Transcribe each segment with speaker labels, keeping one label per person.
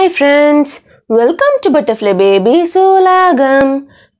Speaker 1: hi friends welcome to butterfly baby சூலாகம்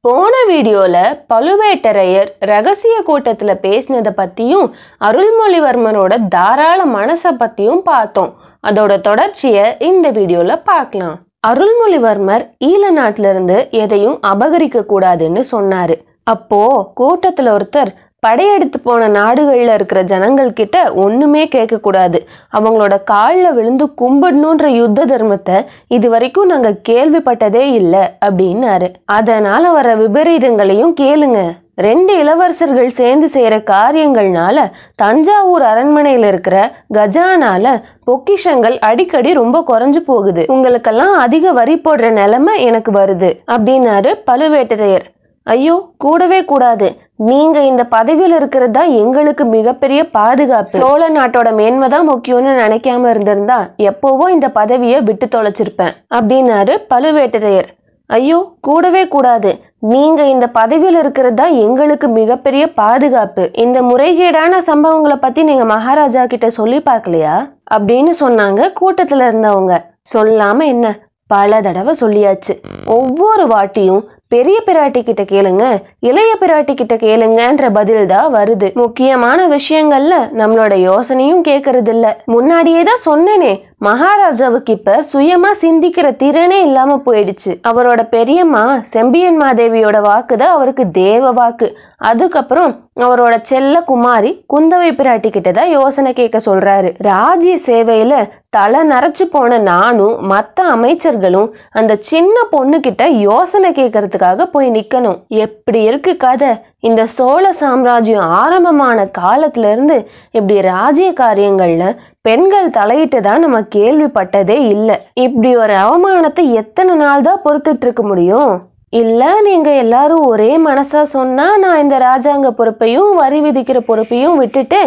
Speaker 1: போன வீடியோவில் பழுவேட்டரையர் ரகசிய கூட்டத்தில் பேசினதை பற்றியும் அருள்மொழிவர்மனோட தாராள மனசை பற்றியும் பார்த்தோம் அதோட தொடர்ச்சியை இந்த வீடியோவில் பார்க்கலாம் அருள்மொழிவர்மர் ஈழ நாட்டிலிருந்து எதையும் அபகரிக்க கூடாதுன்னு சொன்னாரு அப்போ கூட்டத்தில் ஒருத்தர் படையெடுத்து போன நாடுகளில் இருக்கிற ஜனங்கள் கிட்ட ஒண்ணுமே கேட்கக்கூடாது அவங்களோட காலில் விழுந்து கும்பிடணுன்ற யுத்த தர்மத்தை இது வரைக்கும் நாங்க கேள்விப்பட்டதே இல்லை அப்படின்னாரு அதனால வர விபரீதங்களையும் கேளுங்க ரெண்டு இளவரசர்கள் சேர்ந்து செய்யற காரியங்கள்னால தஞ்சாவூர் அரண்மனையில இருக்கிற கஜானால பொக்கிஷங்கள் அடிக்கடி ரொம்ப குறைஞ்சு போகுது உங்களுக்கெல்லாம் அதிக வரி போடுற நிலைமை எனக்கு வருது அப்படின்னாரு பழுவேட்டரையர் ஐயோ கூடவே கூடாது நீங்க இந்த பதவியில் இருக்கிறது தான் எங்களுக்கு மிகப்பெரிய பாதுகாப்பு சோழ நாட்டோட மேன்மை தான் முக்கியம்னு நினைக்காம இருந்திருந்தா எப்பவோ இந்த பதவியை விட்டு தொலைச்சிருப்பேன் அப்படின்னாரு பழுவேட்டரையர் ஐயோ கூடவே கூடாது நீங்க இந்த பதவியில் இருக்கிறது தான் எங்களுக்கு மிகப்பெரிய பாதுகாப்பு இந்த முறைகேடான சம்பவங்களை பத்தி நீங்க மகாராஜா கிட்ட சொல்லி பார்க்கலையா அப்படின்னு சொன்னாங்க கூட்டத்துல இருந்தவங்க சொல்லாம என்ன பல தடவை சொல்லியாச்சு ஒவ்வொரு வாட்டியும் பெரிய பிராட்டி கிட்ட கேளுங்க இளைய பிராட்டி கிட்ட கேளுங்கன்ற பதில் தான் வருது முக்கியமான விஷயங்கள்ல நம்மளோட யோசனையும் கேக்குறது இல்ல முன்னாடியே தான் சொன்னேனே மகாராஜாவுக்கு இப்ப சுயமா சிந்திக்கிற திறனே இல்லாம போயிடுச்சு அவரோட பெரியம்மா செம்பியன் மாதேவியோட வாக்கு தான் அவருக்கு தேவ வாக்கு அதுக்கப்புறம் அவரோட செல்ல குமாரி குந்தவை பிராட்டி கிட்ட தான் யோசனை கேட்க சொல்றாரு ராஜ்ய சேவையில தலை நரைச்சு போன நானும் மற்ற அமைச்சர்களும் அந்த சின்ன பொண்ணு கிட்ட யோசனை கேட்கறதுக்காக போய் நிக்கணும் எப்படி இருக்கு கதை இந்த சோழ சாம்ராஜ்யம் ஆரம்பமான காலத்துல இருந்து இப்படி ராஜ்ய காரியங்கள்ல பெண்கள் தலையிட்டு தான் நம்ம கேள்விப்பட்டதே இல்லை இப்படி ஒரு அவமானத்தை எத்தனை நாள் தான் பொறுத்துட்டு இருக்க முடியும் இல்ல நீங்க எல்லாரும் ஒரே மனசா சொன்னா நான் இந்த ராஜாங்க பொறுப்பையும் வரி விதிக்கிற பொறுப்பையும் விட்டுட்டு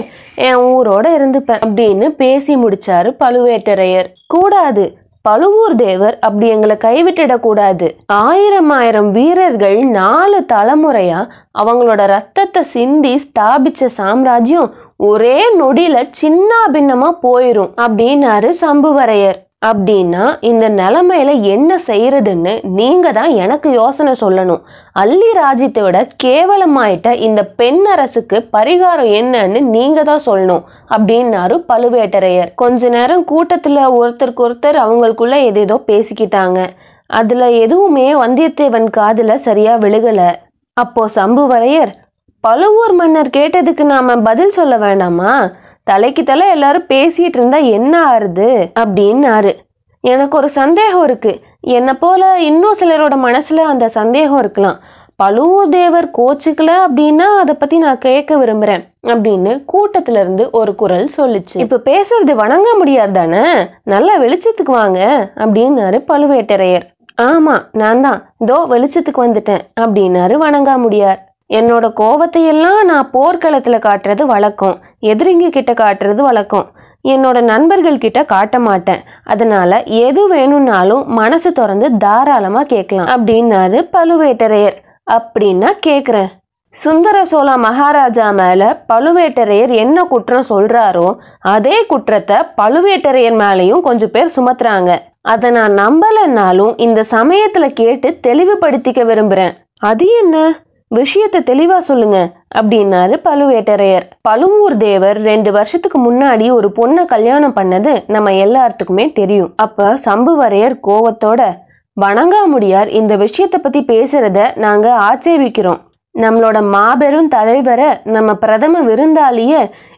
Speaker 1: என் ஊரோட இருந்துப்பேன் அப்படின்னு பேசி முடிச்சாரு பழுவேட்டரையர் கூடாது பழுவூர் தேவர் அப்படி எங்களை கைவிட்டுடக்கூடாது ஆயிரம் ஆயிரம் வீரர்கள் நாலு தலைமுறையா அவங்களோட ரத்தத்தை சிந்தி ஸ்தாபிச்ச சாம்ராஜ்யம் ஒரே நொடியில சின்னா பின்னமா போயிரும் அப்படின்னாரு சம்புவரையர் அப்படின்னா இந்த நிலைமையில என்ன செய்யறதுன்னு நீங்க தான் எனக்கு யோசனை சொல்லணும் அள்ளி ராஜ்யத்தை விட கேவலமாயிட்ட இந்த பெண் அரசுக்கு பரிகாரம் என்னன்னு நீங்க தான் சொல்லணும் அப்படின்னாரு பழுவேட்டரையர் கொஞ்ச நேரம் கூட்டத்துல ஒருத்தருக்கு ஒருத்தர் அவங்களுக்குள்ள எதேதோ பேசிக்கிட்டாங்க அதுல எதுவுமே வந்தியத்தேவன் காதுல சரியா விழுகல அப்போ சம்புவரையர் பழுவூர் மன்னர் கேட்டதுக்கு நாம பதில் சொல்ல வேணாமா தலைக்கு தலை எல்லாரும் பேசிட்டு இருந்தா என்ன ஆறுது அப்படின்னாரு எனக்கு ஒரு சந்தேகம் இருக்கு என்னை போல இன்னும் சிலரோட மனசுல அந்த சந்தேகம் இருக்கலாம் தேவர் கோச்சுக்கல அப்படின்னா அதை பத்தி நான் கேட்க விரும்புறேன் அப்படின்னு கூட்டத்துல இருந்து ஒரு குரல் சொல்லுச்சு இப்ப பேசுறது வணங்க முடியாது தானே நல்லா வெளிச்சத்துக்கு வாங்க அப்படின்னாரு பழுவேட்டரையர் ஆமா நான் தான் இதோ வெளிச்சத்துக்கு வந்துட்டேன் அப்படின்னாரு வணங்காமுடியார் என்னோட எல்லாம் நான் போர்க்களத்தில் காட்டுறது வழக்கம் எதிரிங்க கிட்ட காட்டுறது வழக்கம் என்னோட நண்பர்கள் கிட்ட காட்ட மாட்டேன் அதனால எது வேணும்னாலும் மனசு திறந்து தாராளமா கேட்கலாம் அப்படின்னாரு பழுவேட்டரையர் அப்படின்னா கேக்குறேன் சுந்தர சோழ மகாராஜா மேல பழுவேட்டரையர் என்ன குற்றம் சொல்றாரோ அதே குற்றத்தை பழுவேட்டரையர் மேலையும் கொஞ்சம் பேர் சுமத்துறாங்க அதை நான் நம்பலன்னாலும் இந்த சமயத்துல கேட்டு தெளிவுபடுத்திக்க விரும்புறேன் அது என்ன விஷயத்தை தெளிவா சொல்லுங்க அப்படின்னாரு பழுவேட்டரையர் பழுவூர் தேவர் ரெண்டு வருஷத்துக்கு முன்னாடி ஒரு பொண்ணை கல்யாணம் பண்ணது நம்ம எல்லாத்துக்குமே தெரியும் அப்ப சம்புவரையர் கோவத்தோட வணங்காமுடியார் இந்த விஷயத்தை பத்தி பேசுறத நாங்க ஆட்சேபிக்கிறோம் நம்மளோட மாபெரும் தலைவரை நம்ம பிரதம விருந்தாளிய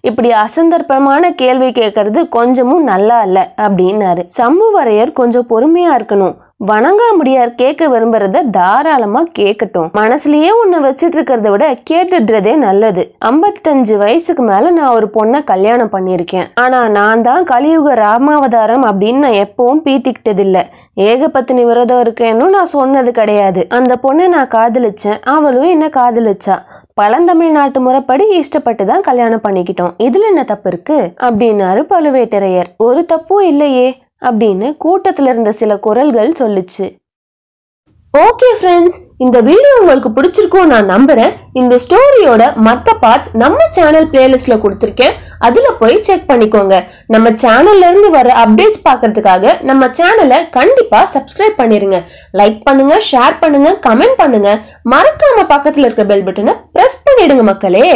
Speaker 1: இப்படி அசந்தர்ப்பமான கேள்வி கேட்கறது கொஞ்சமும் நல்லா இல்லை அப்படின்னாரு சம்புவரையர் கொஞ்சம் பொறுமையா இருக்கணும் வணங்காமுடியார் கேட்க விரும்புறத தாராளமா கேட்கட்டும் மனசுலயே உன்னை வச்சிட்டு இருக்கிறத விட கேட்டுடுறதே நல்லது ஐம்பத்தஞ்சு வயசுக்கு மேல நான் ஒரு பொண்ணை கல்யாணம் பண்ணியிருக்கேன் ஆனா நான் தான் கலியுக ராமாவதாரம் அப்படின்னு நான் எப்பவும் பீத்திக்கிட்டது இல்லை ஏகபத்தினி விரதம் இருக்கேன்னு நான் சொன்னது கிடையாது அந்த பொண்ணை நான் காதலிச்சேன் அவளும் என்ன காதலிச்சா பழந்தமிழ்நாட்டு முறைப்படி இஷ்டப்பட்டு தான் கல்யாணம் பண்ணிக்கிட்டோம் இதுல என்ன தப்பு இருக்கு அப்படின்னாரு பழுவேட்டரையர் ஒரு தப்பும் இல்லையே அப்படின்னு கூட்டத்தில் இருந்த சில குரல்கள் சொல்லுச்சு ஓகே ஃப்ரெண்ட்ஸ் இந்த வீடியோ உங்களுக்கு பிடிச்சிருக்கும் நான் நம்புறேன் இந்த ஸ்டோரியோட மற்ற பார்ட்ஸ் நம்ம சேனல் பிளேலிஸ்ட்ல கொடுத்துருக்கேன் அதுல போய் செக் பண்ணிக்கோங்க நம்ம சேனல்ல இருந்து வர அப்டேட்ஸ் பாக்குறதுக்காக நம்ம சேனலை கண்டிப்பா சப்ஸ்கிரைப் பண்ணிருங்க லைக் பண்ணுங்க ஷேர் பண்ணுங்க கமெண்ட் பண்ணுங்க மறக்காம பக்கத்துல இருக்க பெல் பட்டனை பிரஸ் பண்ணிடுங்க மக்களே